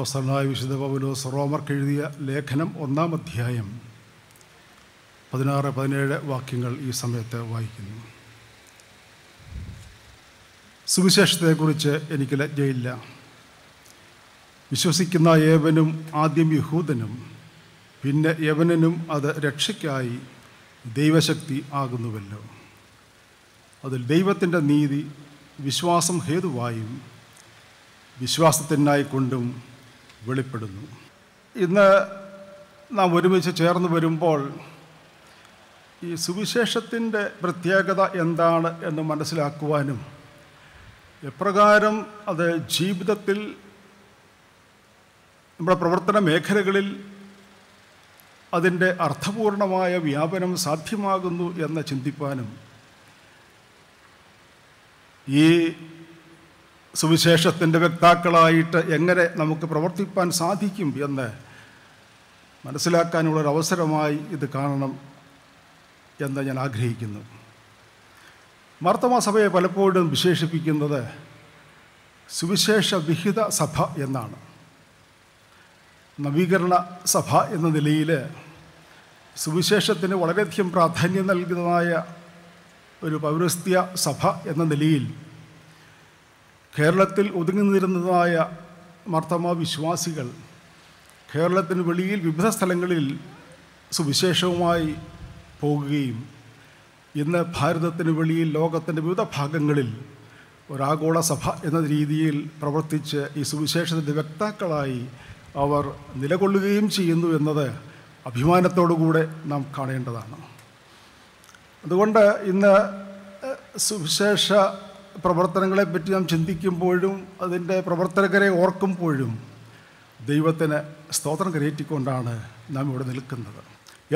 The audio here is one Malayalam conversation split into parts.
അപ്പോസ്തലനായ വിശുദ്ധ പൗലോസ് റോമർക്ക് എഴുതിയ ലേഖനം ഒന്നാം അധ്യായം പതിനാറ് പതിനേഴ് വാക്യങ്ങൾ ഈ സമയത്ത് വായിക്കുന്നു സുവിശേഷത്തെക്കുറിച്ച് എനിക്ക് ലജ്ജയില്ല വിശ്വസിക്കുന്ന ഏവനും ആദ്യം യഹൂദനും പിന്നെ യവനനും അത് രക്ഷയ്ക്കായി ദൈവശക്തി ആകുന്നുവല്ലോ അതിൽ ദൈവത്തിൻ്റെ നീതി വിശ്വാസം ഹേതുവായും വിശ്വാസത്തിനായിക്കൊണ്ടും വെളിപ്പെടുന്നു ഇന്ന് നാം ഒരുമിച്ച് ചേർന്ന് വരുമ്പോൾ ഈ സുവിശേഷത്തിൻ്റെ പ്രത്യേകത എന്താണ് എന്ന് മനസ്സിലാക്കുവാനും എപ്രകാരം അത് ജീവിതത്തിൽ നമ്മുടെ പ്രവർത്തന മേഖലകളിൽ അതിൻ്റെ അർത്ഥപൂർണമായ വ്യാപനം സാധ്യമാകുന്നു എന്ന് ചിന്തിപ്പാനും ഈ സുവിശേഷത്തിൻ്റെ വ്യക്താക്കളായിട്ട് എങ്ങനെ നമുക്ക് പ്രവർത്തിപ്പാൻ സാധിക്കും എന്ന് മനസ്സിലാക്കാനുള്ളൊരവസരമായി ഇത് കാണണം എന്ന് ഞാൻ ആഗ്രഹിക്കുന്നു മാർത്തമാ പലപ്പോഴും വിശേഷിപ്പിക്കുന്നത് സുവിശേഷ വിഹിത സഭ എന്നാണ് നവീകരണ സഭ എന്ന നിലയിൽ സുവിശേഷത്തിന് വളരെയധികം പ്രാധാന്യം നൽകുന്നതായ ഒരു പൗരസ്ത്യ സഭ എന്ന നിലയിൽ കേരളത്തിൽ ഒതുങ്ങുന്നിരുന്നതായ മർത്തമ വിശ്വാസികൾ കേരളത്തിന് വെളിയിൽ വിവിധ സ്ഥലങ്ങളിൽ സുവിശേഷവുമായി പോകുകയും ഇന്ന് ഭാരതത്തിന് വെളിയിൽ ലോകത്തിൻ്റെ വിവിധ ഭാഗങ്ങളിൽ ഒരാഗോള സഭ എന്ന രീതിയിൽ പ്രവർത്തിച്ച് ഈ സുവിശേഷത്തിൻ്റെ വ്യക്താക്കളായി അവർ നിലകൊള്ളുകയും ചെയ്യുന്നു എന്നത് അഭിമാനത്തോടുകൂടെ നാം കാണേണ്ടതാണ് അതുകൊണ്ട് ഇന്ന് സുവിശേഷ പ്രവർത്തനങ്ങളെപ്പറ്റി നാം ചിന്തിക്കുമ്പോഴും അതിൻ്റെ പ്രവർത്തകരെ ഓർക്കുമ്പോഴും ദൈവത്തിന് സ്തോത്രം കരയേറ്റിക്കൊണ്ടാണ് നാം ഇവിടെ നിൽക്കുന്നത്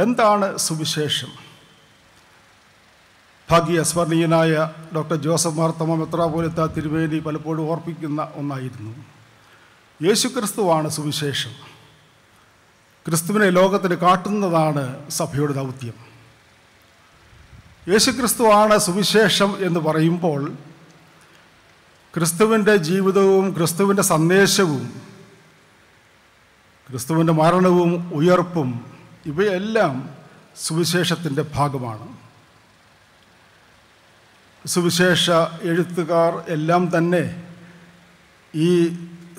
എന്താണ് സുവിശേഷം ഭാഗ്യ സ്മരണീയനായ ഡോക്ടർ ജോസഫ് മാർത്തമ പോലത്തെ തിരുവേലി പലപ്പോഴും ഓർപ്പിക്കുന്ന ഒന്നായിരുന്നു ക്രിസ്തുവാണ് സുവിശേഷം ക്രിസ്തുവിനെ ലോകത്തിന് കാട്ടുന്നതാണ് സഭയുടെ ദൗത്യം ക്രിസ്തുവാണ് സുവിശേഷം എന്ന് പറയുമ്പോൾ ക്രിസ്തുവിൻ്റെ ജീവിതവും ക്രിസ്തുവിൻ്റെ സന്ദേശവും ക്രിസ്തുവിൻ്റെ മരണവും ഉയർപ്പും ഇവയെല്ലാം സുവിശേഷത്തിൻ്റെ ഭാഗമാണ് സുവിശേഷ എഴുത്തുകാർ എല്ലാം തന്നെ ഈ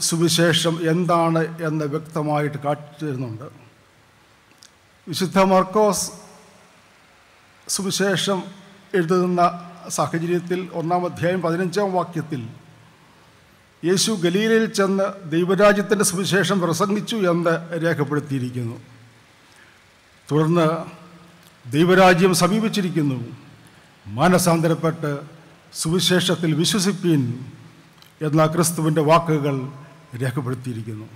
സുവിശേഷം എന്താണ് എന്ന് വ്യക്തമായിട്ട് കാട്ടിരുന്നുണ്ട് വിശുദ്ധ മർക്കോസ് സുവിശേഷം എഴുതുന്ന സാഹചര്യത്തിൽ ഒന്നാം അധ്യായം പതിനഞ്ചാം വാക്യത്തിൽ യേശു ഗലീലയിൽ ചെന്ന് ദൈവരാജ്യത്തിൻ്റെ സുവിശേഷം പ്രസംഗിച്ചു എന്ന് രേഖപ്പെടുത്തിയിരിക്കുന്നു തുടർന്ന് ദൈവരാജ്യം സമീപിച്ചിരിക്കുന്നു മാനസാന്തരപ്പെട്ട് സുവിശേഷത്തിൽ വിശ്വസിപ്പീൻ എന്ന ക്രിസ്തുവിൻ്റെ വാക്കുകൾ രേഖപ്പെടുത്തിയിരിക്കുന്നു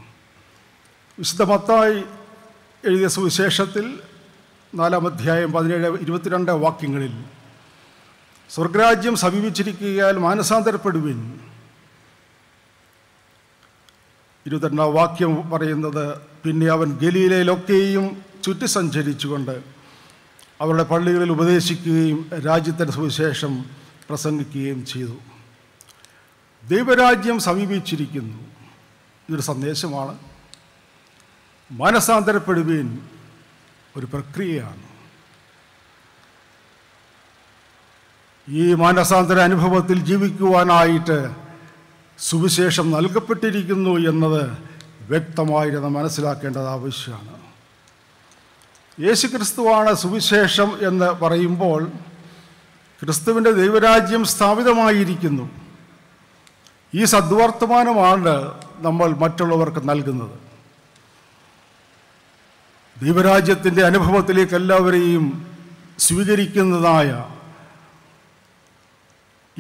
വിശുദ്ധമത്തായി എഴുതിയ സുവിശേഷത്തിൽ നാലാം അധ്യായം പതിനേഴ് ഇരുപത്തിരണ്ട് വാക്യങ്ങളിൽ സ്വർഗരാജ്യം സമീപിച്ചിരിക്കുകയാൽ മാനസാന്തരപ്പെടുവിൻ ഇരുപത്തിരണ്ടാം വാക്യം പറയുന്നത് പിന്നെ അവൻ ഗലീലയിലൊക്കെയും ചുറ്റി സഞ്ചരിച്ചുകൊണ്ട് അവരുടെ പള്ളികളിൽ ഉപദേശിക്കുകയും രാജ്യത്തിൻ്റെ സുവിശേഷം പ്രസംഗിക്കുകയും ചെയ്തു ദൈവരാജ്യം സമീപിച്ചിരിക്കുന്നു ഇതൊരു സന്ദേശമാണ് മനസാന്തരപ്പെടുവീൻ ഒരു പ്രക്രിയയാണ് ഈ മാനസാന്തര അനുഭവത്തിൽ ജീവിക്കുവാനായിട്ട് സുവിശേഷം നൽകപ്പെട്ടിരിക്കുന്നു എന്നത് വ്യക്തമായി മനസ്സിലാക്കേണ്ടത് ആവശ്യമാണ് ക്രിസ്തുവാണ് സുവിശേഷം എന്ന് പറയുമ്പോൾ ക്രിസ്തുവിൻ്റെ ദൈവരാജ്യം സ്ഥാപിതമായിരിക്കുന്നു ഈ സദ്വർത്തമാനമാണ് നമ്മൾ മറ്റുള്ളവർക്ക് നൽകുന്നത് ദൈവരാജ്യത്തിൻ്റെ അനുഭവത്തിലേക്ക് എല്ലാവരെയും സ്വീകരിക്കുന്നതായ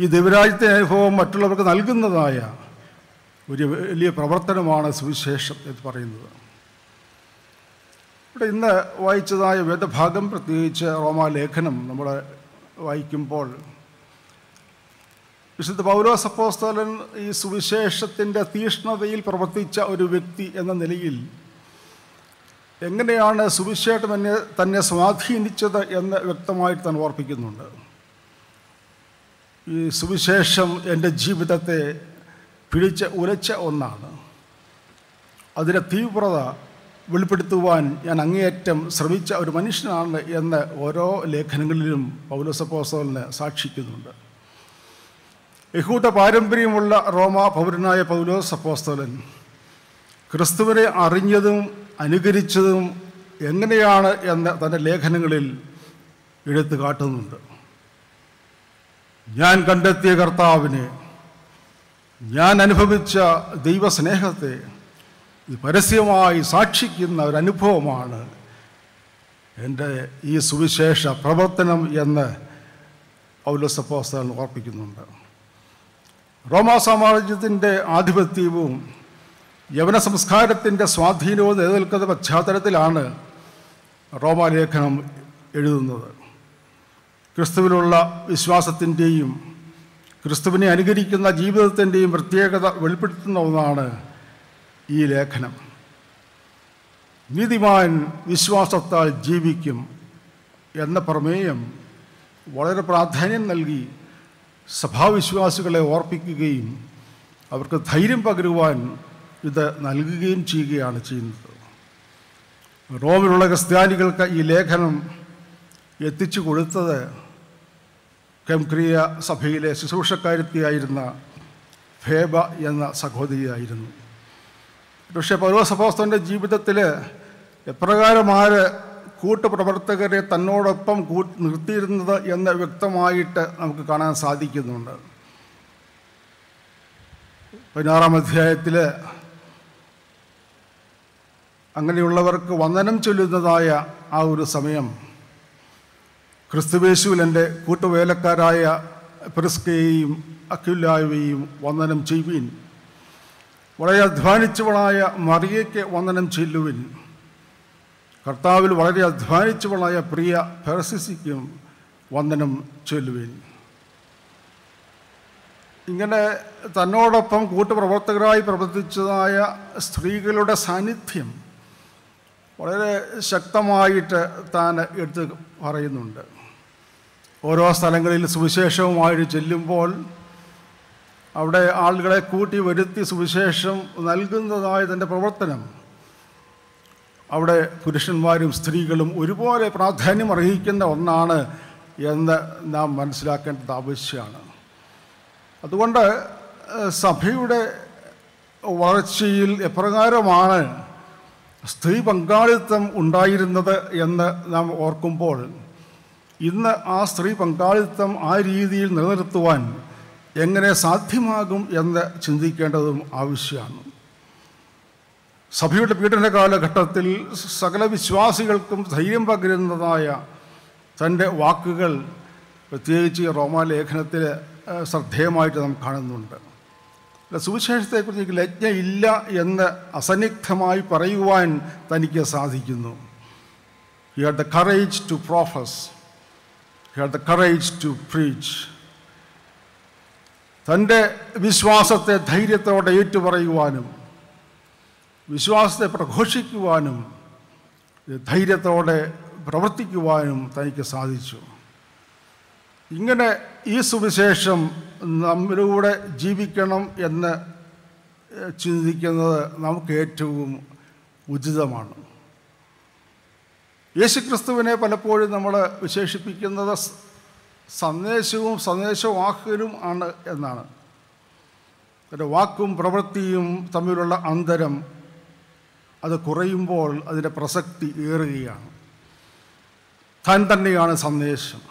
ഈ ദൈവരാജ്യത്തെ അനുഭവം മറ്റുള്ളവർക്ക് നൽകുന്നതായ ഒരു വലിയ പ്രവർത്തനമാണ് സുവിശേഷം എന്ന് പറയുന്നത് ഇവിടെ ഇന്ന് വായിച്ചതായ വേദഭാഗം പ്രത്യേകിച്ച് റോമാലേഖനം നമ്മൾ വായിക്കുമ്പോൾ വിശുദ്ധ പൗലോസപ്പോസ്തോലൻ ഈ സുവിശേഷത്തിൻ്റെ തീഷ്ണതയിൽ പ്രവർത്തിച്ച ഒരു വ്യക്തി എന്ന നിലയിൽ എങ്ങനെയാണ് സുവിശേഷം എന്നെ തന്നെ സ്വാധീനിച്ചത് എന്ന് വ്യക്തമായിട്ട് തന്നെ ഓർപ്പിക്കുന്നുണ്ട് ഈ സുവിശേഷം എൻ്റെ ജീവിതത്തെ പിടിച്ച ഉലച്ച ഒന്നാണ് അതിൻ്റെ തീവ്രത വെളിപ്പെടുത്തുവാൻ ഞാൻ അങ്ങേയറ്റം ശ്രമിച്ച ഒരു മനുഷ്യനാണ് എന്ന് ഓരോ ലേഖനങ്ങളിലും പൗലോസപ്പോസോലിന് സാക്ഷിക്കുന്നുണ്ട് യഹൂദ പാരമ്പര്യമുള്ള റോമ പൗരനായ പൗലോസപ്പോസ്തോലൻ ക്രിസ്തുവിനെ അറിഞ്ഞതും അനുകരിച്ചതും എങ്ങനെയാണ് എന്ന് തൻ്റെ ലേഖനങ്ങളിൽ എടുത്തു കാട്ടുന്നുണ്ട് ഞാൻ കണ്ടെത്തിയ കർത്താവിനെ ഞാൻ അനുഭവിച്ച ദൈവസ്നേഹത്തെ ഇത് പരസ്യമായി സാക്ഷിക്കുന്ന ഒരനുഭവമാണ് എൻ്റെ ഈ സുവിശേഷ പ്രവർത്തനം എന്ന് പൗലോസപ്പോസ്തകൻ ഓർപ്പിക്കുന്നുണ്ട് റോമാ സാമ്രാജ്യത്തിൻ്റെ ആധിപത്യവും യവന സംസ്കാരത്തിൻ്റെ സ്വാധീനവും നിലനിൽക്കുന്ന പശ്ചാത്തലത്തിലാണ് റോമാലേഖനം എഴുതുന്നത് ക്രിസ്തുവിലുള്ള വിശ്വാസത്തിൻ്റെയും ക്രിസ്തുവിനെ അനുകരിക്കുന്ന ജീവിതത്തിൻ്റെയും പ്രത്യേകത വെളിപ്പെടുത്തുന്ന ഒന്നാണ് ഈ ലേഖനം നീതിമാൻ വിശ്വാസത്താൽ ജീവിക്കും എന്ന പ്രമേയം വളരെ പ്രാധാന്യം നൽകി സഭാവിശ്വാസികളെ ഓർപ്പിക്കുകയും അവർക്ക് ധൈര്യം പകരുവാൻ ഇത് നൽകുകയും ചെയ്യുകയാണ് ചെയ്യുന്നത് റോമിലുള്ള ക്രിസ്ത്യാനികൾക്ക് ഈ ലേഖനം എത്തിച്ചു കൊടുത്തത് കെംക്രിയ സഭയിലെ ശുശ്രൂഷക്കാരുത്തിയായിരുന്ന ഫേബ എന്ന സഹോദരിയായിരുന്നു പക്ഷേ പൗരസഭാസ്തൻ്റെ ജീവിതത്തിൽ എപ്രകാരം ആര് കൂട്ടുപ്രവർത്തകരെ തന്നോടൊപ്പം കൂ നിർത്തിയിരുന്നത് എന്ന് വ്യക്തമായിട്ട് നമുക്ക് കാണാൻ സാധിക്കുന്നുണ്ട് പതിനാറാം അധ്യായത്തിൽ അങ്ങനെയുള്ളവർക്ക് വന്ദനം ചൊല്ലുന്നതായ ആ ഒരു സമയം ക്രിസ്തുവേശുവിൽ എൻ്റെ കൂട്ടുവേലക്കാരായ പ്രിസ്കയെയും അഖിലായുവെയും വന്ദനം ചെയ്യുവിൻ വളരെ അധ്വാനിച്ചവളായ മറിയയ്ക്ക് വന്ദനം ചെല്ലുവിൻ കർത്താവിൽ വളരെ അധ്വാനിച്ചവളായ പ്രിയ ഫെറസിസിക്കും വന്ദനം ചെല്ലുവിൻ ഇങ്ങനെ തന്നോടൊപ്പം കൂട്ടുപ്രവർത്തകരായി പ്രവർത്തിച്ചതായ സ്ത്രീകളുടെ സാന്നിധ്യം വളരെ ശക്തമായിട്ട് താൻ എടുത്ത് പറയുന്നുണ്ട് ഓരോ സ്ഥലങ്ങളിൽ സുവിശേഷവുമായിട്ട് ചെല്ലുമ്പോൾ അവിടെ ആളുകളെ കൂട്ടി വരുത്തി സുവിശേഷം നൽകുന്നതായ തൻ്റെ പ്രവർത്തനം അവിടെ പുരുഷന്മാരും സ്ത്രീകളും ഒരുപോലെ പ്രാധാന്യം അർഹിക്കുന്ന ഒന്നാണ് എന്ന് നാം മനസ്സിലാക്കേണ്ടത് ആവശ്യമാണ് അതുകൊണ്ട് സഭയുടെ വളർച്ചയിൽ എപ്രകാരമാണ് സ്ത്രീ പങ്കാളിത്തം ഉണ്ടായിരുന്നത് എന്ന് നാം ഓർക്കുമ്പോൾ ഇന്ന് ആ സ്ത്രീ പങ്കാളിത്തം ആ രീതിയിൽ നിലനിർത്തുവാൻ എങ്ങനെ സാധ്യമാകും എന്ന് ചിന്തിക്കേണ്ടതും ആവശ്യമാണ് സഭയുടെ പീഡന കാലഘട്ടത്തിൽ സകല വിശ്വാസികൾക്കും ധൈര്യം പകരുന്നതായ തൻ്റെ വാക്കുകൾ പ്രത്യേകിച്ച് റോമാലേഖനത്തിൽ ശ്രദ്ധേയമായിട്ട് നാം കാണുന്നുണ്ട് സുവിശേഷത്തെക്കുറിച്ച് എനിക്ക് ഇല്ല എന്ന് അസന്നിഗ്ധമായി പറയുവാൻ തനിക്ക് സാധിക്കുന്നു you had the courage to profess he had courage to preach തൻ്റെ വിശ്വാസത്തെ ധൈര്യത്തോടെ ഏറ്റുപറയുവാനും വിശ്വാസത്തെ പ്രഘോഷിക്കുവാനും ധൈര്യത്തോടെ പ്രവർത്തിക്കുവാനും തനിക്ക് സാധിച്ചു ഇങ്ങനെ ഈ സുവിശേഷം നമ്മിലൂടെ ജീവിക്കണം എന്ന് ചിന്തിക്കുന്നത് നമുക്ക് ഏറ്റവും ഉചിതമാണ് യേശുക്രിസ്തുവിനെ പലപ്പോഴും നമ്മൾ വിശേഷിപ്പിക്കുന്നത് സന്ദേശവും സന്ദേശവാക്കലും ആണ് എന്നാണ് അതിൻ്റെ വാക്കും പ്രവൃത്തിയും തമ്മിലുള്ള അന്തരം അത് കുറയുമ്പോൾ അതിൻ്റെ പ്രസക്തി ഏറുകയാണ് താൻ തന്നെയാണ് സന്ദേശം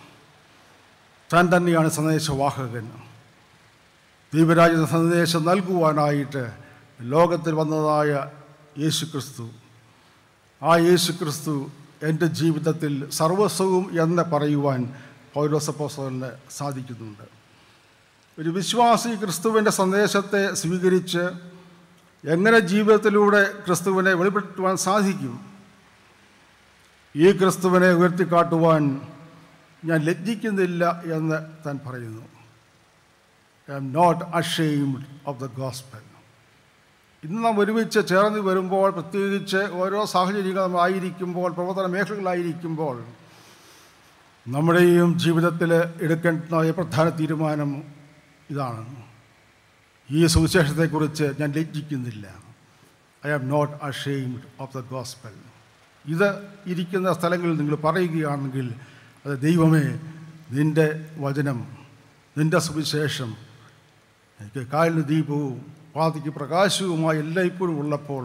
താൻ തന്നെയാണ് സന്ദേശവാഹകൻ ദീപരാജ സന്ദേശം നൽകുവാനായിട്ട് ലോകത്തിൽ വന്നതായ യേശുക്രിസ്തു ആ യേശുക്രിസ്തു എൻ്റെ ജീവിതത്തിൽ സർവസ്വവും എന്ന് പറയുവാൻ പൗരസപ്പോസലിന് സാധിക്കുന്നുണ്ട് ഒരു വിശ്വാസി ക്രിസ്തുവിൻ്റെ സന്ദേശത്തെ സ്വീകരിച്ച് എങ്ങനെ ജീവിതത്തിലൂടെ ക്രിസ്തുവിനെ വെളിപ്പെടുത്തുവാൻ സാധിക്കും ഈ ക്രിസ്തുവിനെ ഉയർത്തിക്കാട്ടുവാൻ ഞാൻ ലജ്ജിക്കുന്നില്ല എന്ന് താൻ പറയുന്നു I'm not ashamed of the gospel ഇന്ന് നാം ഒരുമിച്ച് ചേർന്ന് വരുമ്പോൾ പ്രത്യേകിച്ച് ഓരോ സാഹചര്യങ്ങളായിരിക്കുമ്പോൾ പ്രവർത്തന മേഖലകളായിരിക്കുമ്പോൾ നമ്മുടെയും ജീവിതത്തിൽ എടുക്കേണ്ട പ്രധാന തീരുമാനം ഇതാണ് ഈ സുവിശേഷത്തെക്കുറിച്ച് ഞാൻ ലജ്ജിക്കുന്നില്ല I am not ashamed of the gospel ഇത് ഇരിക്കുന്ന സ്ഥലങ്ങളിൽ നിങ്ങൾ പറയുകയാണെങ്കിൽ അത് ദൈവമേ നിൻ്റെ വചനം നിൻ്റെ സുവിശേഷം എനിക്ക് കാലിന് ദീപവും പാതിക്ക് പ്രകാശവുമായി എല്ലായ്പ്പോഴും ഉള്ളപ്പോൾ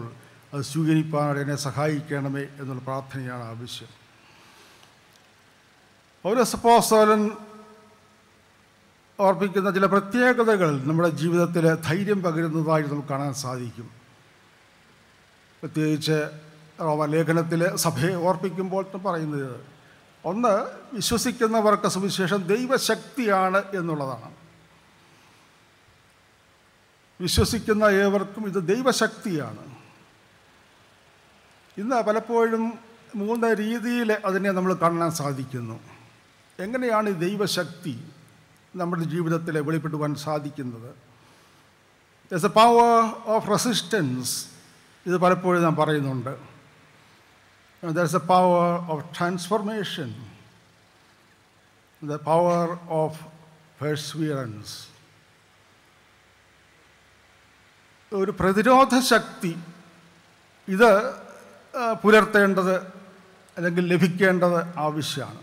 അത് സ്വീകരിപ്പാനായിട്ട് എന്നെ സഹായിക്കണമേ എന്നുള്ള പ്രാർത്ഥനയാണ് ആവശ്യം പൗരസപ്പോസ്തോലൻ ഓർപ്പിക്കുന്ന ചില പ്രത്യേകതകൾ നമ്മുടെ ജീവിതത്തിൽ ധൈര്യം പകരുന്നതായി നമുക്ക് കാണാൻ സാധിക്കും പ്രത്യേകിച്ച് ലേഖനത്തിൽ സഭയെ ഓർപ്പിക്കുമ്പോൾ പറയുന്നത് ഒന്ന് വിശ്വസിക്കുന്നവർക്ക് സുവിശേഷം ദൈവശക്തിയാണ് എന്നുള്ളതാണ് വിശ്വസിക്കുന്ന ഏവർക്കും ഇത് ദൈവശക്തിയാണ് ഇന്ന് പലപ്പോഴും മൂന്ന് രീതിയിൽ അതിനെ നമ്മൾ കാണാൻ സാധിക്കുന്നു എങ്ങനെയാണ് ഈ ദൈവശക്തി നമ്മുടെ ജീവിതത്തിൽ വെളിപ്പെടുവാൻ സാധിക്കുന്നത് is a power of resistance ഇത് പലപ്പോഴും ഞാൻ പറയുന്നുണ്ട് there a power of transformation the power of perseverance ഒരു പ്രതിരോധ ശക്തി ഇത് പുലർത്തേണ്ടത് അല്ലെങ്കിൽ ലഭിക്കേണ്ടത് ആവശ്യമാണ്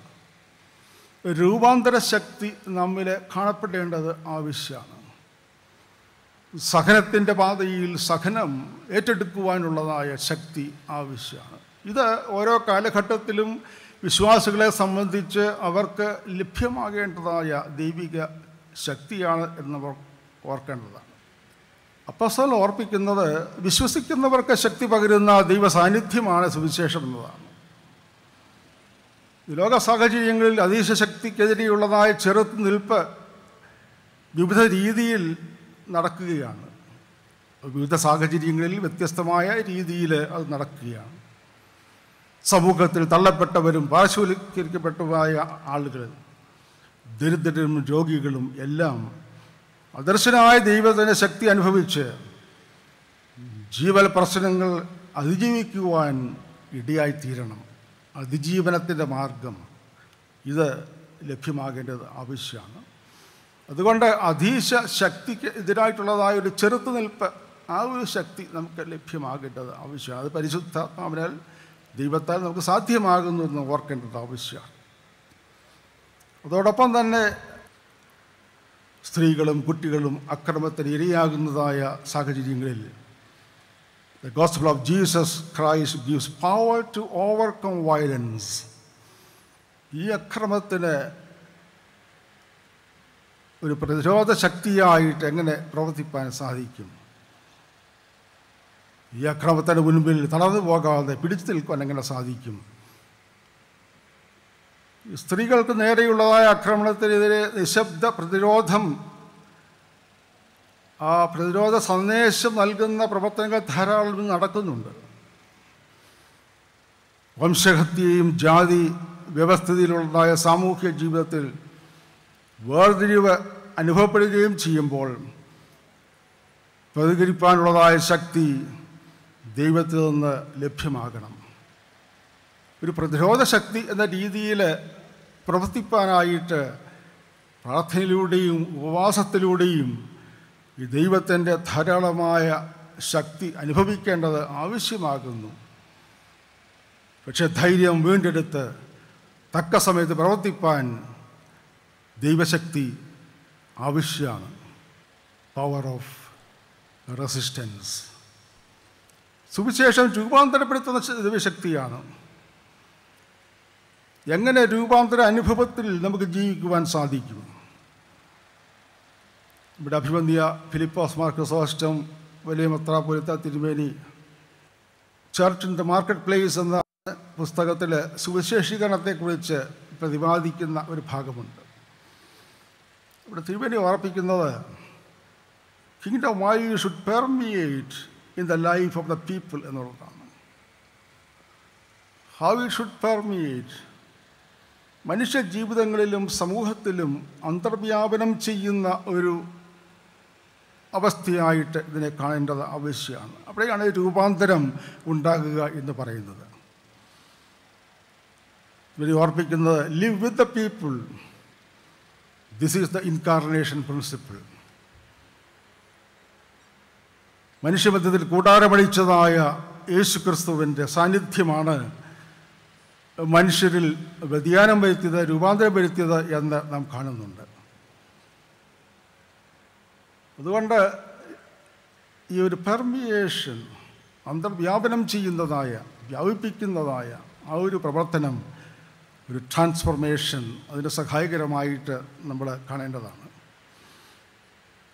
രൂപാന്തര ശക്തി നമ്മിൽ കാണപ്പെടേണ്ടത് ആവശ്യമാണ് സഹനത്തിൻ്റെ പാതയിൽ സഹനം ഏറ്റെടുക്കുവാനുള്ളതായ ശക്തി ആവശ്യമാണ് ഇത് ഓരോ കാലഘട്ടത്തിലും വിശ്വാസികളെ സംബന്ധിച്ച് അവർക്ക് ലഭ്യമാകേണ്ടതായ ദൈവിക ശക്തിയാണ് എന്നവർ ഓർക്കേണ്ടതാണ് അപ്പസ്തോൽ ഓർപ്പിക്കുന്നത് വിശ്വസിക്കുന്നവർക്ക് ശക്തി പകരുന്ന ദൈവ സാന്നിധ്യമാണ് സുവിശേഷം എന്നതാണ് ലോക സാഹചര്യങ്ങളിൽ അതീശ ശക്തിക്കെതിരെയുള്ളതായ ചെറുത്ത് നിൽപ്പ് വിവിധ രീതിയിൽ നടക്കുകയാണ് വിവിധ സാഹചര്യങ്ങളിൽ വ്യത്യസ്തമായ രീതിയിൽ അത് നടക്കുകയാണ് സമൂഹത്തിൽ തള്ളപ്പെട്ടവരും പാർശ്വവൽക്കരിക്കപ്പെട്ടതുമായ ആളുകൾ ദരിദ്രരും രോഗികളും എല്ലാം അദർശനായ ദൈവത്തിൻ്റെ ശക്തി അനുഭവിച്ച് ജീവൽ പ്രശ്നങ്ങൾ അതിജീവിക്കുവാൻ ഇടയായിത്തീരണം അതിജീവനത്തിൻ്റെ മാർഗം ഇത് ലഭ്യമാകേണ്ടത് ആവശ്യമാണ് അതുകൊണ്ട് അധീശ ശക്തിക്ക് എതിരായിട്ടുള്ളതായ ഒരു ചെറുത്തുനിൽപ്പ് ആ ഒരു ശക്തി നമുക്ക് ലഭ്യമാകേണ്ടത് ആവശ്യമാണ് അത് പരിശുദ്ധാത്മാവിനാൽ ദൈവത്താൽ നമുക്ക് സാധ്യമാകുന്നു എന്ന് ഓർക്കേണ്ടത് ആവശ്യമാണ് അതോടൊപ്പം തന്നെ സ്ത്രീകളും കുട്ടികളും അക്രമത്തിന് ഇരയാകുന്നതായ സാഹചര്യങ്ങളിൽ the gospel of Jesus Christ gives power to overcome violence ഈ അക്രമത്തിന് ഒരു പ്രതിരോധ ശക്തിയായിട്ട് എങ്ങനെ പ്രവർത്തിക്കാൻ സാധിക്കും ഈ അക്രമത്തിന് മുൻപിൽ തളർന്നു പോകാതെ പിടിച്ചു നിൽക്കാൻ എങ്ങനെ സാധിക്കും സ്ത്രീകൾക്ക് നേരെയുള്ളതായ ആക്രമണത്തിനെതിരെ നിശബ്ദ പ്രതിരോധം ആ പ്രതിരോധ സന്ദേശം നൽകുന്ന പ്രവർത്തനങ്ങൾ ധാരാളം നടക്കുന്നുണ്ട് വംശഹത്യയും ജാതി വ്യവസ്ഥിതിയിലുള്ളതായ സാമൂഹ്യ ജീവിതത്തിൽ വേർതിരിവ് അനുഭവപ്പെടുകയും ചെയ്യുമ്പോൾ പ്രതികരിപ്പാനുള്ളതായ ശക്തി ദൈവത്തിൽ നിന്ന് ലഭ്യമാകണം ഒരു പ്രതിരോധ ശക്തി എന്ന രീതിയിൽ പ്രവർത്തിപ്പാനായിട്ട് പ്രാർത്ഥനയിലൂടെയും ഉപവാസത്തിലൂടെയും ഈ ദൈവത്തിൻ്റെ ധാരാളമായ ശക്തി അനുഭവിക്കേണ്ടത് ആവശ്യമാകുന്നു പക്ഷെ ധൈര്യം വീണ്ടെടുത്ത് തക്ക സമയത്ത് പ്രവർത്തിപ്പാൻ ദൈവശക്തി ആവശ്യമാണ് പവർ ഓഫ് റെസിസ്റ്റൻസ് സുവിശേഷം രൂപാന്തരപ്പെടുത്തുന്ന ദൈവശക്തിയാണ് എങ്ങനെ രൂപാന്തര അനുഭവത്തിൽ നമുക്ക് ജീവിക്കുവാൻ സാധിക്കും ഇവിടെ അഭിബന്ധിയ ഫിലിപ്പോസ് മാർക്കസോസ്റ്റം വലിയ മെത്രാപൊലിത്ത തിരുമേനി church in the market place എന്ന പുസ്തകത്തിൽ സുവിശേഷീകരണത്തെക്കുറിച്ച് പ്രതിപാദിക്കുന്ന ഒരു ഭാഗമുണ്ട് ഇവിടെ തിരുമേനി ഓർപ്പിക്കുന്നത് kingdom why should permeate in the life of the people എന്നുള്ളതാണ് ഹൗ യു ഷുഡ് പെർമിയേറ്റ് മനുഷ്യജീവിതങ്ങളിലും സമൂഹത്തിലും അന്തർവ്യാപനം ചെയ്യുന്ന ഒരു അവസ്ഥയായിട്ട് ഇതിനെ കാണേണ്ടത് ആവശ്യമാണ് അവിടെയാണ് രൂപാന്തരം ഉണ്ടാകുക എന്ന് പറയുന്നത് ഇവർ ഓർപ്പിക്കുന്നത് live with the people this is the incarnation principle മനുഷ്യബന്ധത്തിൽ കൂടാരമടിച്ചതായ യേശുക്രിസ്തുവിൻ്റെ സാന്നിധ്യമാണ് മനുഷ്യരിൽ വ്യതിയാനം വരുത്തിയത് രൂപാന്തരം വരുത്തിയത് എന്ന് നാം കാണുന്നുണ്ട് അതുകൊണ്ട് ഈ ഒരു പെർമിയേഷൻ അന്തർവ്യാപനം ചെയ്യുന്നതായ വ്യാപിപ്പിക്കുന്നതായ ആ ഒരു പ്രവർത്തനം ഒരു ട്രാൻസ്ഫോർമേഷൻ അതിന് സഹായകരമായിട്ട് നമ്മൾ കാണേണ്ടതാണ്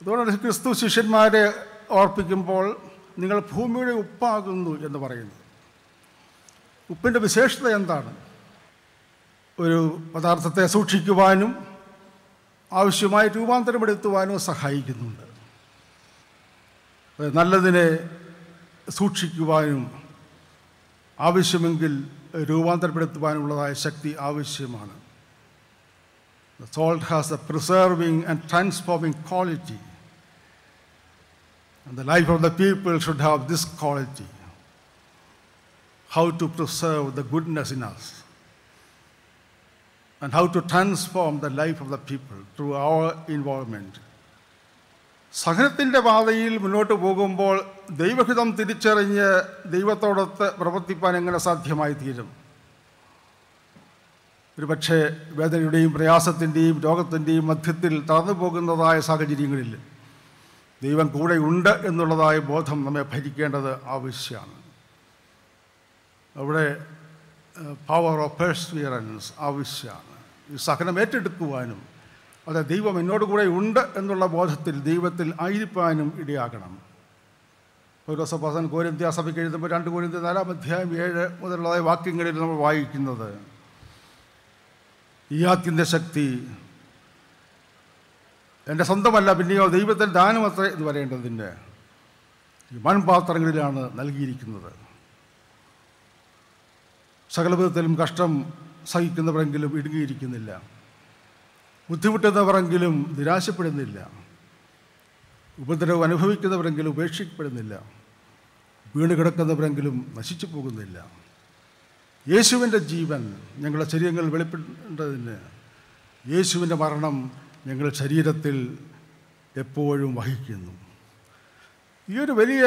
അതുകൊണ്ട് ക്രിസ്തു ശിഷ്യന്മാരെ ഓർപ്പിക്കുമ്പോൾ നിങ്ങൾ ഭൂമിയുടെ ഉപ്പാകുന്നു എന്ന് പറയുന്നു ഉപ്പിൻ്റെ വിശേഷത എന്താണ് ഒരു പദാർത്ഥത്തെ സൂക്ഷിക്കുവാനും ആവശ്യമായ രൂപാന്തരപ്പെടുത്തുവാനും സഹായിക്കുന്നുണ്ട് നല്ലതിനെ സൂക്ഷിക്കുവാനും ആവശ്യമെങ്കിൽ രൂപാന്തരപ്പെടുത്തുവാനുള്ളതായ ശക്തി ആവശ്യമാണ് salt has a preserving and transforming quality And the life of the people should have this quality. how to preserve the goodness in us and how to transform the life of the people through our involvement. സഹനത്തിൻ്റെ പാതയിൽ മുന്നോട്ട് പോകുമ്പോൾ ദൈവഹിതം തിരിച്ചറിഞ്ഞ് ദൈവത്തോടൊത്ത് പ്രവർത്തിപ്പാൻ എങ്ങനെ സാധ്യമായി തീരും ഒരുപക്ഷെ വേദനയുടെയും പ്രയാസത്തിൻ്റെയും രോഗത്തിൻ്റെയും മധ്യത്തിൽ തളർന്നു പോകുന്നതായ സാഹചര്യങ്ങളിൽ ദൈവം കൂടെയുണ്ട് എന്നുള്ളതായ ബോധം നമ്മെ ഭരിക്കേണ്ടത് ആവശ്യമാണ് അവിടെ പവർ ഓഫ് പേഴ്സ്വിയറൻസ് ആവശ്യമാണ് ഈ സഹനം ഏറ്റെടുക്കുവാനും അതെ ദൈവം എന്നോട് കൂടെ ഉണ്ട് എന്നുള്ള ബോധത്തിൽ ദൈവത്തിൽ ആയിരിക്കാനും ഇടയാകണം പൗരസഭാസൻ കോരിന്ത്യ സഭയ്ക്ക് എഴുതുമ്പോൾ രണ്ട് കോരിന്ത്യ നാലാം അധ്യായം ഏഴ് മുതലുള്ള വാക്യങ്ങളിൽ നമ്മൾ വായിക്കുന്നത് ഈ ആത്യന്ത ശക്തി എൻ്റെ സ്വന്തമല്ല പിന്നെയോ ദൈവത്തിൽ ദാനം അത്ര എന്ന് പറയേണ്ടതിൻ്റെ മൺപാത്രങ്ങളിലാണ് നൽകിയിരിക്കുന്നത് സകലവിധത്തിലും കഷ്ടം സഹിക്കുന്നവരെങ്കിലും ഇടുങ്ങിയിരിക്കുന്നില്ല ബുദ്ധിമുട്ടുന്നവരെങ്കിലും നിരാശപ്പെടുന്നില്ല ഉപദ്രവം അനുഭവിക്കുന്നവരെങ്കിലും ഉപേക്ഷിക്കപ്പെടുന്നില്ല വീണ് കിടക്കുന്നവരെങ്കിലും നശിച്ചു പോകുന്നില്ല യേശുവിൻ്റെ ജീവൻ ഞങ്ങളുടെ ശരീരങ്ങളിൽ വെളിപ്പെടേണ്ടതിന് യേശുവിൻ്റെ മരണം ഞങ്ങളുടെ ശരീരത്തിൽ എപ്പോഴും വഹിക്കുന്നു ഈ ഒരു വലിയ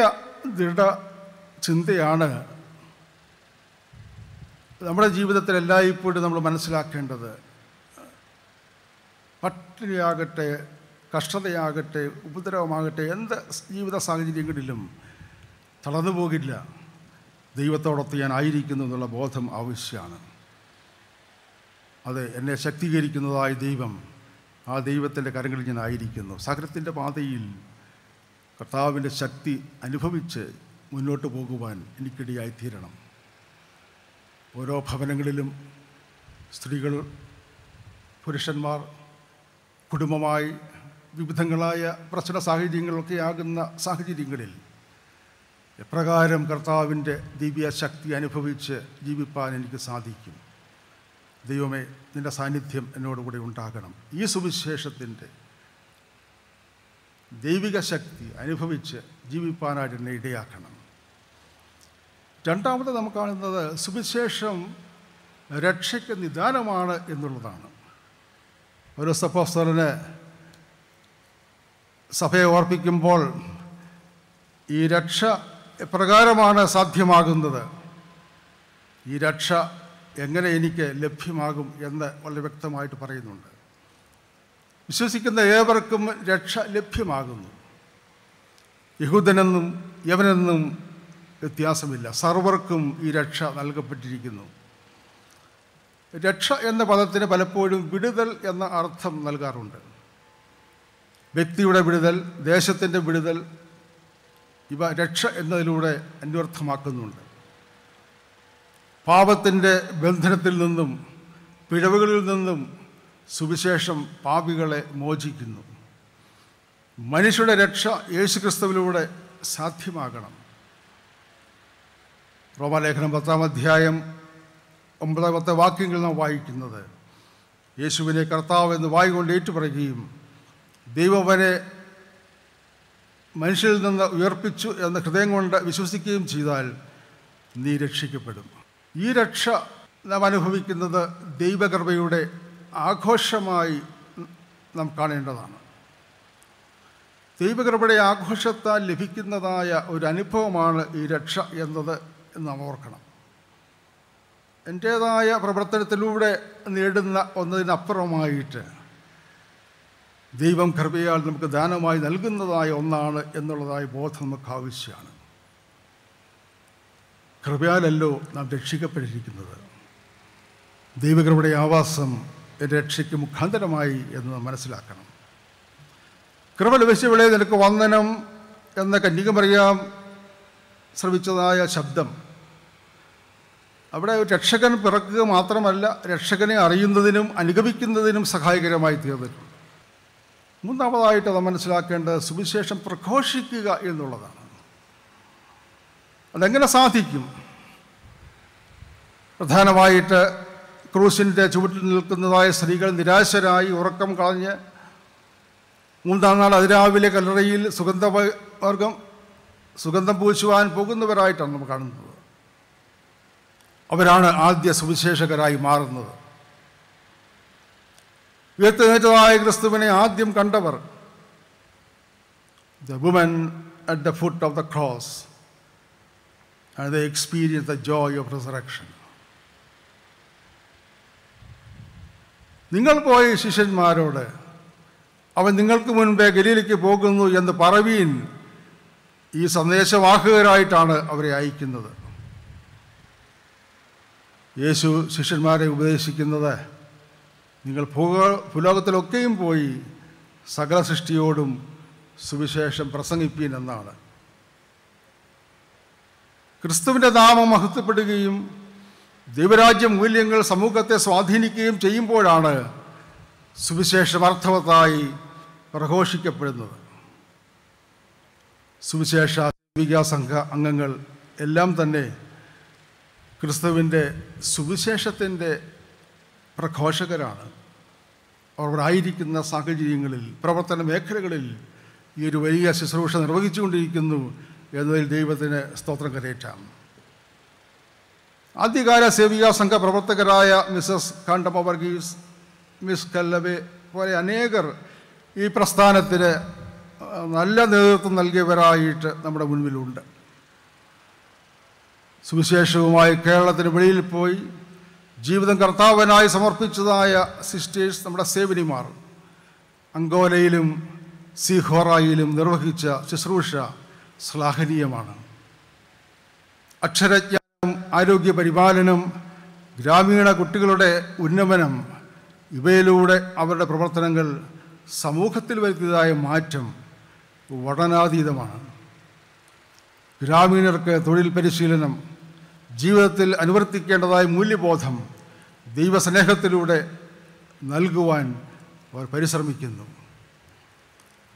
ദൃഢ ചിന്തയാണ് നമ്മുടെ ജീവിതത്തിൽ എല്ലായ്പ്പോഴും നമ്മൾ മനസ്സിലാക്കേണ്ടത് പട്ടിണിയാകട്ടെ കഷ്ടതയാകട്ടെ ഉപദ്രവമാകട്ടെ എന്ത് ജീവിത സാഹചര്യങ്ങളിലും തളർന്നു പോകില്ല ദൈവത്തോടൊത്ത് ഞാൻ ആയിരിക്കുന്നു എന്നുള്ള ബോധം ആവശ്യമാണ് അത് എന്നെ ശക്തീകരിക്കുന്നതായ ദൈവം ആ ദൈവത്തിൻ്റെ കരങ്ങളിൽ ഞാൻ ആയിരിക്കുന്നു സഹരത്തിൻ്റെ പാതയിൽ കർത്താവിൻ്റെ ശക്തി അനുഭവിച്ച് മുന്നോട്ട് പോകുവാൻ തീരണം ഓരോ ഭവനങ്ങളിലും സ്ത്രീകൾ പുരുഷന്മാർ കുടുംബമായി വിവിധങ്ങളായ പ്രശ്ന സാഹചര്യങ്ങളൊക്കെ ആകുന്ന സാഹചര്യങ്ങളിൽ എപ്രകാരം കർത്താവിൻ്റെ ദിവ്യ ശക്തി അനുഭവിച്ച് ജീവിപ്പാൻ എനിക്ക് സാധിക്കും ദൈവമേ നിൻ്റെ സാന്നിധ്യം എന്നോടുകൂടെ ഉണ്ടാകണം ഈ സുവിശേഷത്തിൻ്റെ ദൈവിക ശക്തി അനുഭവിച്ച് ജീവിപ്പാനായിട്ട് എന്നെ ഇടയാക്കണം രണ്ടാമത് നമുക്ക് കാണുന്നത് സുവിശേഷം രക്ഷയ്ക്ക് നിദാനമാണ് എന്നുള്ളതാണ് ഒരു സപ്പോസ്റ്ററിന് സഭയെ ഓർപ്പിക്കുമ്പോൾ ഈ രക്ഷ എപ്രകാരമാണ് സാധ്യമാകുന്നത് ഈ രക്ഷ എങ്ങനെ എനിക്ക് ലഭ്യമാകും എന്ന് വളരെ വ്യക്തമായിട്ട് പറയുന്നുണ്ട് വിശ്വസിക്കുന്ന ഏവർക്കും രക്ഷ ലഭ്യമാകുന്നു യഹൂദനെന്നും യവനെന്നും വ്യത്യാസമില്ല സർവർക്കും ഈ രക്ഷ നൽകപ്പെട്ടിരിക്കുന്നു രക്ഷ എന്ന പദത്തിന് പലപ്പോഴും വിടുതൽ എന്ന അർത്ഥം നൽകാറുണ്ട് വ്യക്തിയുടെ വിടുതൽ ദേശത്തിൻ്റെ വിടുതൽ ഇവ രക്ഷ എന്നതിലൂടെ അന്വർത്ഥമാക്കുന്നുണ്ട് പാപത്തിൻ്റെ ബന്ധനത്തിൽ നിന്നും പിഴവുകളിൽ നിന്നും സുവിശേഷം പാപികളെ മോചിക്കുന്നു മനുഷ്യരുടെ രക്ഷ യേശുക്രിസ്തുവിലൂടെ സാധ്യമാകണം റോമാലേഖനം പത്താം അധ്യായം ഒമ്പതാമത്തെ വാക്യങ്ങൾ നാം വായിക്കുന്നത് യേശുവിനെ കർത്താവ് എന്ന് വായിക്കൊണ്ട് ഏറ്റുപറയുകയും ദൈവവനെ മനുഷ്യരിൽ നിന്ന് ഉയർപ്പിച്ചു എന്ന ഹൃദയം കൊണ്ട് വിശ്വസിക്കുകയും ചെയ്താൽ നീ രക്ഷിക്കപ്പെടും ഈ രക്ഷ നാം അനുഭവിക്കുന്നത് ദൈവകൃപയുടെ ആഘോഷമായി നാം കാണേണ്ടതാണ് ദൈവകൃപയുടെ ആഘോഷത്താൽ ലഭിക്കുന്നതായ ഒരു അനുഭവമാണ് ഈ രക്ഷ എന്നത് എന്ന് നാം ഓർക്കണം എൻ്റേതായ പ്രവർത്തനത്തിലൂടെ നേടുന്ന ഒന്നതിനപ്പുറമായിട്ട് ദൈവം കൃപയാൽ നമുക്ക് ദാനമായി നൽകുന്നതായ ഒന്നാണ് എന്നുള്ളതായ ബോധം നമുക്ക് ആവശ്യമാണ് കൃപയാലല്ലോ നാം രക്ഷിക്കപ്പെട്ടിരിക്കുന്നത് ദൈവകൃപയുടെ ആവാസം രക്ഷയ്ക്ക് മുഖാന്തരമായി എന്ന് നാം മനസ്സിലാക്കണം കൃപ ലഭിച്ച നിനക്ക് വന്ദനം എന്ന കന്യകമറിയാം ശ്രവിച്ചതായ ശബ്ദം അവിടെ രക്ഷകൻ പിറക്കുക മാത്രമല്ല രക്ഷകനെ അറിയുന്നതിനും അനുഗമിക്കുന്നതിനും സഹായകരമായി തീർന്നിട്ടുണ്ട് മൂന്നാമതായിട്ട് അത് മനസ്സിലാക്കേണ്ടത് സുവിശേഷം പ്രഘോഷിക്കുക എന്നുള്ളതാണ് അതെങ്ങനെ സാധിക്കും പ്രധാനമായിട്ട് ക്രൂസിൻ്റെ ചുവട്ടിൽ നിൽക്കുന്നതായ സ്ത്രീകൾ നിരാശരായി ഉറക്കം കളഞ്ഞ് മൂന്നാം നാൾ അതിരാവിലെ കല്ലറയിൽ സുഗന്ധവർഗം സുഗന്ധം പൂശുവാൻ പോകുന്നവരായിട്ടാണ് നമ്മൾ കാണുന്നത് അവരാണ് ആദ്യ സുവിശേഷകരായി മാറുന്നത് ഉയർത്തെഴുന്നേറ്റതായ ക്രിസ്തുവിനെ ആദ്യം കണ്ടവർ the woman at the foot of the cross and the experience the joy of resurrection നിങ്ങൾ പോയ ശിഷ്യന്മാരോട് അവൻ നിങ്ങൾക്ക് മുൻപേ ഗലിയിലേക്ക് പോകുന്നു എന്ന് പറവീൻ ഈ സന്ദേശവാഹകരായിട്ടാണ് അവരെ അയക്കുന്നത് യേശു ശിഷ്യന്മാരെ ഉപദേശിക്കുന്നത് നിങ്ങൾ ഭൂഗോ ഭൂലോകത്തിലൊക്കെയും പോയി സകല സൃഷ്ടിയോടും സുവിശേഷം പ്രസംഗിപ്പീൻ എന്നാണ് ക്രിസ്തുവിൻ്റെ നാമം മഹത്വപ്പെടുകയും ദൈവരാജ്യ മൂല്യങ്ങൾ സമൂഹത്തെ സ്വാധീനിക്കുകയും ചെയ്യുമ്പോഴാണ് സുവിശേഷം അർത്ഥവത്തായി പ്രഘോഷിക്കപ്പെടുന്നത് സുവിശേഷ വികാ സംഘ അംഗങ്ങൾ എല്ലാം തന്നെ ക്രിസ്തുവിൻ്റെ സുവിശേഷത്തിൻ്റെ പ്രഘോഷകരാണ് അവരായിരിക്കുന്ന സാഹചര്യങ്ങളിൽ പ്രവർത്തന മേഖലകളിൽ ഈ ഒരു വലിയ ശുശ്രൂഷ നിർവഹിച്ചുകൊണ്ടിരിക്കുന്നു എന്നതിൽ ദൈവത്തിന് സ്തോത്രം കരയേറ്റാം ആദ്യകാല സേവിക സംഘ പ്രവർത്തകരായ മിസസ് കാണ്ടമ വർഗീസ് മിസ് കല്ലബെ പോലെ അനേകർ ഈ പ്രസ്ഥാനത്തിന് നല്ല നേതൃത്വം നൽകിയവരായിട്ട് നമ്മുടെ മുൻപിലുണ്ട് സുവിശേഷവുമായി കേരളത്തിന് വെളിയിൽ പോയി ജീവിതം കർത്താവനായി സമർപ്പിച്ചതായ സിസ്റ്റേഴ്സ് നമ്മുടെ സേവനിമാർ അങ്കോലയിലും സിഹോറായിലും നിർവഹിച്ച ശുശ്രൂഷ ശ്ലാഘനീയമാണ് അക്ഷരജ്ഞാനം ആരോഗ്യ പരിപാലനം ഗ്രാമീണ കുട്ടികളുടെ ഉന്നമനം ഇവയിലൂടെ അവരുടെ പ്രവർത്തനങ്ങൾ സമൂഹത്തിൽ വരുത്തിയതായ മാറ്റം വടനാതീതമാണ് ഗ്രാമീണർക്ക് തൊഴിൽ പരിശീലനം ജീവിതത്തിൽ അനുവർത്തിക്കേണ്ടതായ മൂല്യബോധം ദൈവസ്നേഹത്തിലൂടെ നൽകുവാൻ അവർ പരിശ്രമിക്കുന്നു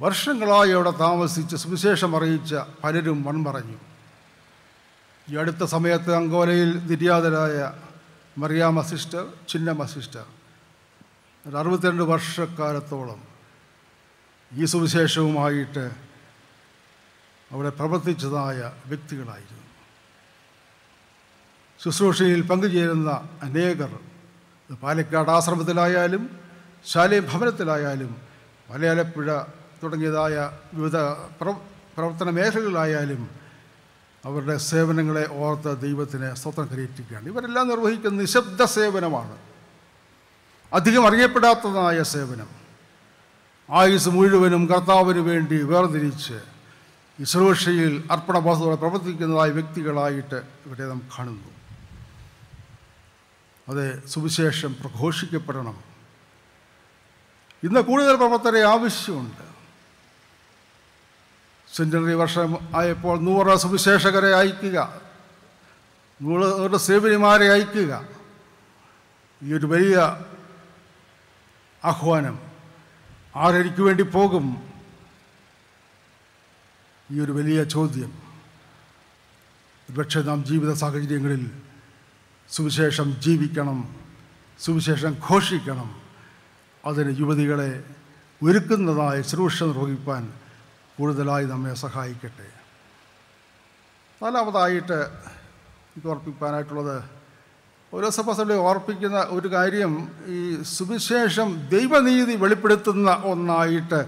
വർഷങ്ങളായി അവിടെ താമസിച്ച് സുവിശേഷം അറിയിച്ച പലരും മൺമറഞ്ഞു ഈ അടുത്ത സമയത്ത് അങ്കോലയിൽ നിര്യാതരായ മറിയാമ സിസ്റ്റർ ചിന്നമ്മ സിസ്റ്റർ അറുപത്തിരണ്ട് വർഷക്കാലത്തോളം ഈ സുവിശേഷവുമായിട്ട് അവിടെ പ്രവർത്തിച്ചതായ വ്യക്തികളായിരുന്നു ശുശ്രൂഷയിൽ പങ്കുചേരുന്ന അനേകർ പാലക്കാട് ആശ്രമത്തിലായാലും ശാലയ ഭവനത്തിലായാലും മലയാളപ്പുഴ തുടങ്ങിയതായ വിവിധ പ്രവർത്തന മേഖലകളിലായാലും അവരുടെ സേവനങ്ങളെ ഓർത്ത് ദൈവത്തിനെ സ്വത്രം കരയേറ്റിക്കുകയാണ് ഇവരെല്ലാം നിർവഹിക്കുന്ന നിശബ്ദ സേവനമാണ് അധികം അറിയപ്പെടാത്തതായ സേവനം ആയുസ് മുഴുവനും കർത്താവിന് വേണ്ടി വേർതിരിച്ച് ശുശ്രൂഷയിൽ അർപ്പണബോധത്തോടെ പ്രവർത്തിക്കുന്നതായ വ്യക്തികളായിട്ട് ഇവിടെ നാം കാണുന്നു അത് സുവിശേഷം പ്രഘോഷിക്കപ്പെടണം ഇന്ന് കൂടുതൽ പ്രവർത്തന ആവശ്യമുണ്ട് സെഞ്ചുറി വർഷം ആയപ്പോൾ നൂറ് സുവിശേഷകരെ അയക്കുക നൂറ് സേവനിമാരെ അയക്കുക ഈ ഒരു വലിയ ആഹ്വാനം ആരെനിക്ക് വേണ്ടി പോകും ഈ ഒരു വലിയ ചോദ്യം ഒരുപക്ഷെ നാം ജീവിത സാഹചര്യങ്ങളിൽ സുവിശേഷം ജീവിക്കണം സുവിശേഷം ഘോഷിക്കണം അതിന് യുവതികളെ ഒരുക്കുന്നതായി ശ്രൂഷ നിർവഹിക്കാൻ കൂടുതലായി നമ്മെ സഹായിക്കട്ടെ നാലാമതായിട്ട് എനിക്ക് ഉറപ്പിക്കാനായിട്ടുള്ളത് ഓരോ സഭസഭയെ ഓർപ്പിക്കുന്ന ഒരു കാര്യം ഈ സുവിശേഷം ദൈവനീതി വെളിപ്പെടുത്തുന്ന ഒന്നായിട്ട്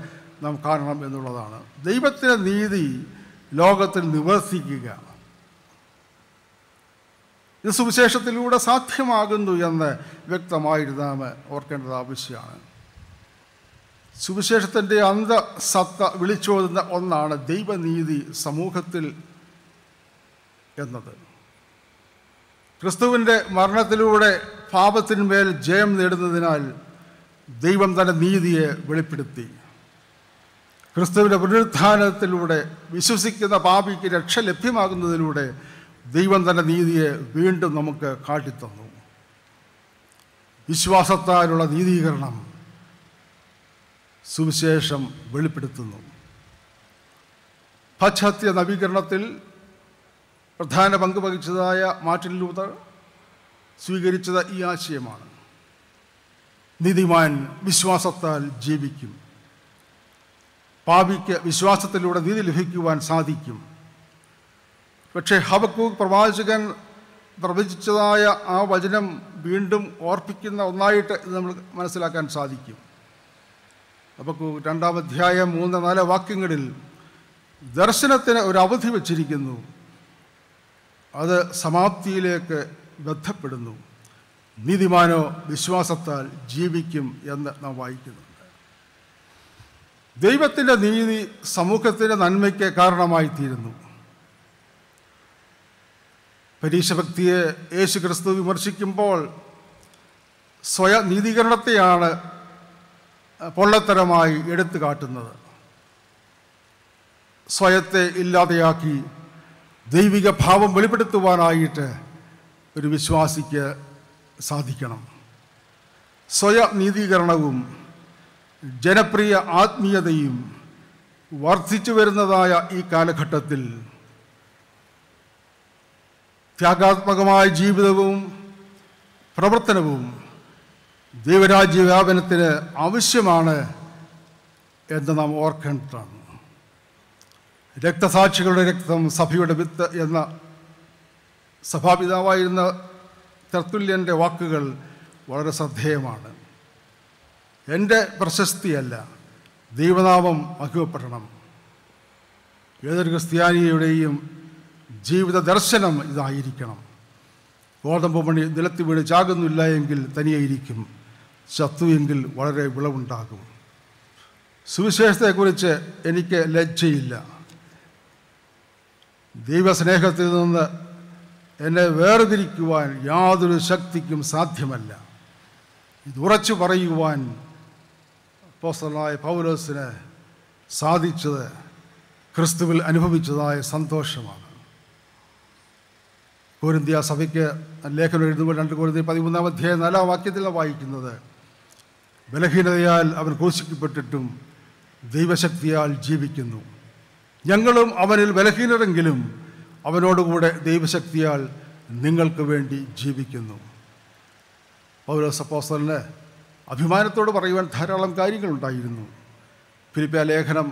നാം കാണണം എന്നുള്ളതാണ് ദൈവത്തിൻ്റെ നീതി ലോകത്തിൽ നിവർത്തിക്കുക ഇത് സുവിശേഷത്തിലൂടെ സാധ്യമാകുന്നു എന്ന് വ്യക്തമായി നാം ഓർക്കേണ്ടത് ആവശ്യമാണ് സുവിശേഷത്തിൻ്റെ അന്തസത്ത വിളിച്ചോതുന്ന ഒന്നാണ് ദൈവനീതി സമൂഹത്തിൽ എന്നത് ക്രിസ്തുവിൻ്റെ മരണത്തിലൂടെ പാപത്തിന്മേൽ ജയം നേടുന്നതിനാൽ ദൈവം തൻ്റെ നീതിയെ വെളിപ്പെടുത്തി ക്രിസ്തുവിൻ്റെ പുനരുത്ഥാനത്തിലൂടെ വിശ്വസിക്കുന്ന പാപിക്ക് രക്ഷ ലഭ്യമാകുന്നതിലൂടെ ദൈവം തൻ്റെ നീതിയെ വീണ്ടും നമുക്ക് കാട്ടിത്തന്നു വിശ്വാസത്താലുള്ള നീതീകരണം സുവിശേഷം വെളിപ്പെടുത്തുന്നു പശ്ചാത്യ നവീകരണത്തിൽ പ്രധാന പങ്ക് വഹിച്ചതായ മാർട്ടിൻ ലൂതർ സ്വീകരിച്ചത് ഈ ആശയമാണ് നീതിമാൻ വിശ്വാസത്താൽ ജീവിക്കും പാപിക്ക് വിശ്വാസത്തിലൂടെ നീതി ലഭിക്കുവാൻ സാധിക്കും പക്ഷേ ഹബക്കൂക്ക് പ്രവാചകൻ പ്രവചിച്ചതായ ആ വചനം വീണ്ടും ഓർപ്പിക്കുന്ന ഒന്നായിട്ട് ഇത് നമ്മൾ മനസ്സിലാക്കാൻ സാധിക്കും അപ്പോൾ രണ്ടാം അധ്യായം മൂന്ന് നാല് വാക്യങ്ങളിൽ ദർശനത്തിന് ഒരു അവധി വച്ചിരിക്കുന്നു അത് സമാപ്തിയിലേക്ക് ബന്ധപ്പെടുന്നു നീതിമാനോ വിശ്വാസത്താൽ ജീവിക്കും എന്ന് നാം വായിക്കുന്നുണ്ട് ദൈവത്തിൻ്റെ നീതി സമൂഹത്തിൻ്റെ നന്മയ്ക്ക് കാരണമായി തീരുന്നു പരീക്ഷഭക്തിയെ യേശു ക്രിസ്തു വിമർശിക്കുമ്പോൾ സ്വയ പൊള്ളത്തരമായി എടുത്തു കാട്ടുന്നത് സ്വയത്തെ ഇല്ലാതെയാക്കി ദൈവിക ഭാവം വെളിപ്പെടുത്തുവാനായിട്ട് ഒരു വിശ്വാസിക്ക് സാധിക്കണം സ്വയ ജനപ്രിയ ആത്മീയതയും വർദ്ധിച്ചു വരുന്നതായ ഈ കാലഘട്ടത്തിൽ ത്യാഗാത്മകമായ ജീവിതവും പ്രവർത്തനവും ദൈവരാജ്യ വ്യാപനത്തിന് ആവശ്യമാണ് എന്ന് നാം ഓർക്കേണ്ടതാണ് രക്തസാക്ഷികളുടെ രക്തം സഭയുടെ വിത്ത് എന്ന സഭാപിതാവായിരുന്ന തർത്തുല്യൻ്റെ വാക്കുകൾ വളരെ ശ്രദ്ധേയമാണ് എൻ്റെ പ്രശസ്തിയല്ല ദൈവനാമം മഹിമപ്പെടണം ഏതൊരു ക്രിസ്ത്യാനിയുടെയും ജീവിത ദർശനം ഇതായിരിക്കണം ഗോതമ്പ് മണി നിലത്തി വീട് ചാകുന്നില്ല എങ്കിൽ തനിയായിരിക്കും ചത്തു എങ്കിൽ വളരെ വിളവുണ്ടാകും സുവിശേഷത്തെക്കുറിച്ച് എനിക്ക് ലജ്ജയില്ല ദൈവസ്നേഹത്തിൽ നിന്ന് എന്നെ വേർതിരിക്കുവാൻ യാതൊരു ശക്തിക്കും സാധ്യമല്ല ഇത് ഉറച്ചു പറയുവാൻ പോസ്റ്റലായ പൗലോസിന് സാധിച്ചത് ക്രിസ്തുവിൽ അനുഭവിച്ചതായ സന്തോഷമാണ് കോരിന്ത്യ സഭയ്ക്ക് ലേഖനം എഴുതുമ്പോൾ രണ്ട് കോരിന്തി പതിമൂന്നാം അധ്യായം നാലാം വാക്യത്തിൽ വായിക്കുന്നത് ബലഹീനതയാൽ അവൻ ക്രൂശിക്കപ്പെട്ടിട്ടും ദൈവശക്തിയാൽ ജീവിക്കുന്നു ഞങ്ങളും അവനിൽ ബലഹീനരെങ്കിലും അവനോടുകൂടെ ദൈവശക്തിയാൽ നിങ്ങൾക്ക് വേണ്ടി ജീവിക്കുന്നു പൗരസപ്പോസലിന് അഭിമാനത്തോട് പറയുവാൻ ധാരാളം കാര്യങ്ങളുണ്ടായിരുന്നു ഫിലിപ്പ ലേഖനം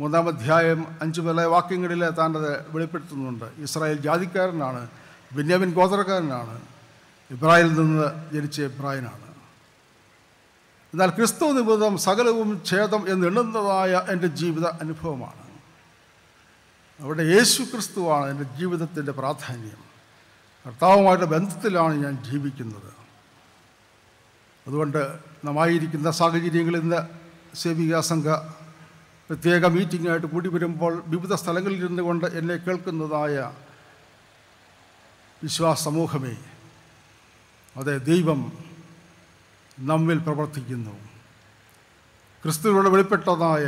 മൂന്നാം അധ്യായം അഞ്ച് പല വാക്യങ്ങളിൽ താനത് വെളിപ്പെടുത്തുന്നുണ്ട് ഇസ്രായേൽ ജാതിക്കാരനാണ് ബെന്യാമിൻ ഗോത്രക്കാരനാണ് ഇബ്രാഹിൽ നിന്ന് ജനിച്ച ഇബ്രാഹിനാണ് എന്നാൽ ക്രിസ്തു നിമിത്തം സകലവും ഛേദം എന്നെണ്ണുന്നതായ എൻ്റെ ജീവിത അനുഭവമാണ് അവിടെ യേശു ക്രിസ്തുവാണ് എൻ്റെ ജീവിതത്തിൻ്റെ പ്രാധാന്യം കർത്താവുമായിട്ട് ബന്ധത്തിലാണ് ഞാൻ ജീവിക്കുന്നത് അതുകൊണ്ട് നമ്മായിരിക്കുന്ന സാഹചര്യങ്ങൾ ഇന്ന് സേവിക സംഘ പ്രത്യേക മീറ്റിങ്ങായിട്ട് കൂടി വരുമ്പോൾ വിവിധ സ്ഥലങ്ങളിൽ ഇരുന്നു കൊണ്ട് എന്നെ കേൾക്കുന്നതായ വിശ്വാസ സമൂഹമേ അതെ ദൈവം നമ്മിൽ പ്രവർത്തിക്കുന്നു ക്രിസ്തുവിലൂടെ വെളിപ്പെട്ടതായ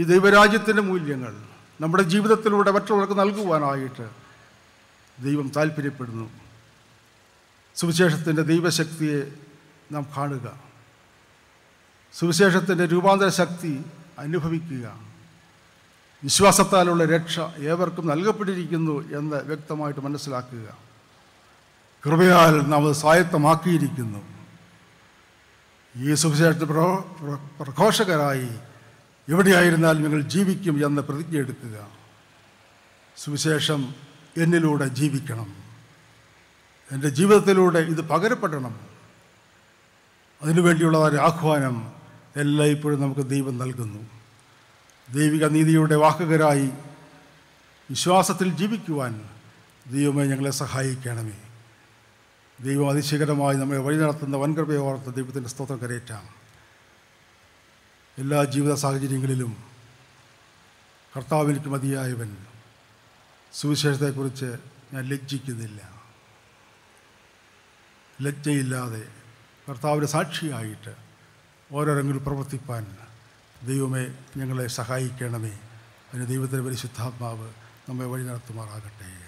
ഈ ദൈവരാജ്യത്തിൻ്റെ മൂല്യങ്ങൾ നമ്മുടെ ജീവിതത്തിലൂടെ മറ്റുള്ളവർക്ക് നൽകുവാനായിട്ട് ദൈവം താല്പര്യപ്പെടുന്നു സുവിശേഷത്തിൻ്റെ ദൈവശക്തിയെ നാം കാണുക സുവിശേഷത്തിൻ്റെ രൂപാന്തര ശക്തി അനുഭവിക്കുക വിശ്വാസത്താലുള്ള രക്ഷ ഏവർക്കും നൽകപ്പെട്ടിരിക്കുന്നു എന്ന് വ്യക്തമായിട്ട് മനസ്സിലാക്കുക കൃപയാൽ നാം അത് സ്വായത്തമാക്കിയിരിക്കുന്നു ഈ സുവിശേഷ പ്രഘോഷകരായി എവിടെയായിരുന്നാൽ നിങ്ങൾ ജീവിക്കും എന്ന പ്രതിജ്ഞ എടുക്കുക സുവിശേഷം എന്നിലൂടെ ജീവിക്കണം എൻ്റെ ജീവിതത്തിലൂടെ ഇത് പകരപ്പെടണം അതിനുവേണ്ടിയുള്ള ഒരു ആഹ്വാനം ഇപ്പോഴും നമുക്ക് ദൈവം നൽകുന്നു ദൈവിക നീതിയുടെ വാക്കുകരായി വിശ്വാസത്തിൽ ജീവിക്കുവാൻ ദൈവമേ ഞങ്ങളെ സഹായിക്കണമേ ദൈവം അതിശയകരമായി നമ്മളെ വഴി നടത്തുന്ന വൻകൃപയോർത്ത് ദൈവത്തിൻ്റെ സ്തോത്രം കരയേറ്റാം എല്ലാ ജീവിത സാഹചര്യങ്ങളിലും കർത്താവിനിക്ക് മതിയായവൻ സുവിശേഷത്തെക്കുറിച്ച് ഞാൻ ലജ്ജിക്കുന്നില്ല ലജ്ജയില്ലാതെ കർത്താവിൻ്റെ സാക്ഷിയായിട്ട് ഓരോരെങ്കിലും പ്രവർത്തിപ്പാൻ ദൈവമേ ഞങ്ങളെ സഹായിക്കണമേ അതിന് ദൈവത്തിൻ്റെ പരിശുദ്ധാത്മാവ് നമ്മെ വഴി നടത്തുമാറാകട്ടെ